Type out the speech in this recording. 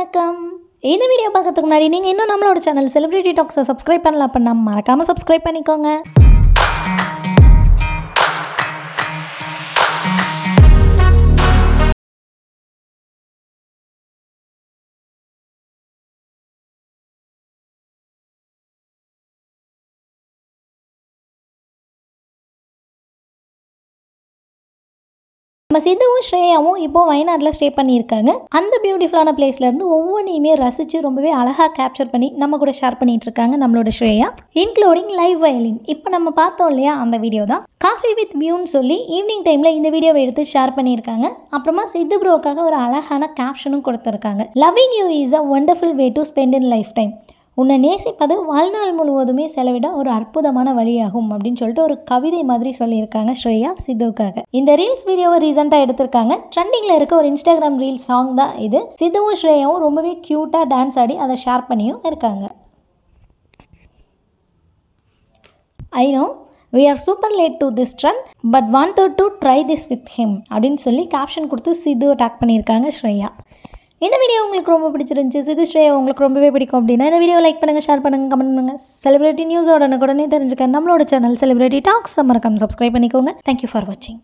வணக்கம் இந்த வீடியோ பார்க்கறதுக்கு முன்னாடி நீங்கள் இன்னும் நம்மளோட சேனல் செலிப்ரிட்டி டாக்ஸை சப்ஸ்கிரைப் பண்ணல அப்படின்னா மறக்காமல் சப்ஸ்கிரைப் பண்ணிக்கோங்க நம்ம சித்துவும் ஸ்ரேயாவும் இப்போ வயநாட்டில் ஸ்டே பண்ணியிருக்காங்க அந்த பியூட்டிஃபுல்லான இருந்து ஒவ்வொன்றையுமே ரசித்து ரொம்பவே அழகாக கேப்சர் பண்ணி நம்ம கூட ஷேர் பண்ணிட்டு இருக்காங்க நம்மளோட ஸ்ரேயா இன்க்ளூடிங் லைவ் வயலின் இப்போ நம்ம பார்த்தோம் இல்லையா அந்த வீடியோ தான் காஃபி வித் வியூன்னு சொல்லி ஈவினிங் டைமில் இந்த வீடியோவை எடுத்து ஷேர் பண்ணியிருக்காங்க அப்புறமா சித்து ப்ரோக்காக ஒரு அழகான கேப்ஷனும் கொடுத்துருக்காங்க loving you is a wonderful way to spend in life time உன்னை நேசிப்பது வாழ்நாள் முழுவதுமே செலவிட ஒரு அற்புதமான வழியாகும் அப்படின்னு சொல்லிட்டு ஒரு கவிதை மாதிரி சொல்லியிருக்காங்க ஸ்ரேயா சித்துவுக்காக இந்த ரீல்ஸ் வீடியோவை ரீசெண்டாக எடுத்திருக்காங்க ட்ரெண்டிங்கில் இருக்க ஒரு இன்ஸ்டாகிராம் ரீல் சாங் தான் இது சித்துவும் ஸ்ரேயாவும் ரொம்பவே க்யூட்டாக டான்ஸ் ஆடி அதை ஷேர் பண்ணியும் இருக்காங்க I know we are super late to this trend but wanted to try this with him அப்படின்னு சொல்லி கேப்ஷன் கொடுத்து சிது டாக் பண்ணியிருக்காங்க ஸ்ரேயா இந்த வீடியோ உங்களுக்கு ரொம்ப பிடிச்சிருந்துச்சு சிது ஸ்ரேயா உங்களுக்கு ரொம்பவே பிடிக்கும் அப்படின்னா இந்த வீடியோ லைக் பண்ணுங்கள் ஷேர் பண்ணுங்கள் கமெண்ட் பண்ணுங்கள் செலிபிரிட்டி நியூஸோட உடனே தெரிஞ்சுக்க நம்மளோட சேனல் செலிபிரிட்டி டாக்ஸ் மறக்காமல் சப்ஸ்கிரைப் பண்ணிக்கோங்க தேங்க்யூ ஃபார் வாட்சிங்